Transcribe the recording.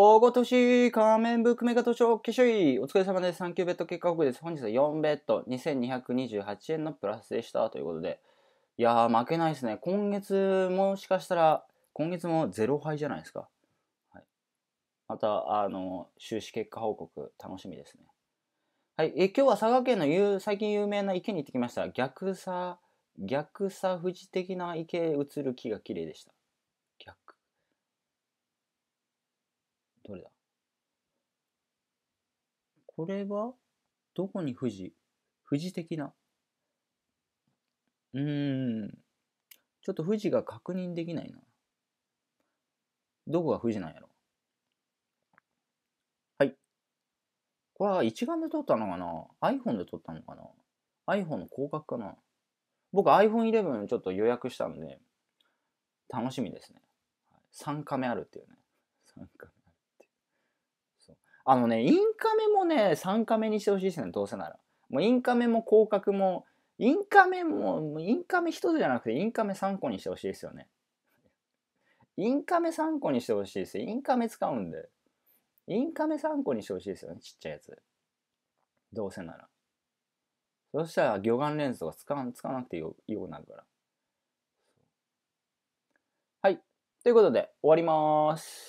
大ごとし、仮面ブックメガ図書、化粧い。お疲れ様です。3級ベッド結果報告です。本日は4ベッド、2228円のプラスでした。ということで。いやー、負けないですね。今月もしかしたら、今月も0敗じゃないですか。はい、また、あの、収支結果報告、楽しみですね。はい、え今日は佐賀県の最近有名な池に行ってきました。逆さ、逆さ富士的な池映る木が綺麗でした。これはどこに富士富士的なうーんちょっと富士が確認できないなどこが富士なんやろはいこれは一眼で撮ったのかな ?iPhone で撮ったのかな ?iPhone の広角かな僕 iPhone11 ちょっと予約したんで楽しみですね3カメあるっていうね3カメあのね、インカメもね、3カメにしてほしいですね、どうせなら。もうインカメも広角も、インカメも、インカメ1つじゃなくて、インカメ3個にしてほしいですよね。インカメ3個にしてほしいですインカメ使うんで。インカメ3個にしてほしいですよね、ちっちゃいやつ。どうせなら。そしたら魚眼レンズとか使わ使わなくてよよくなるから。はい。ということで、終わります。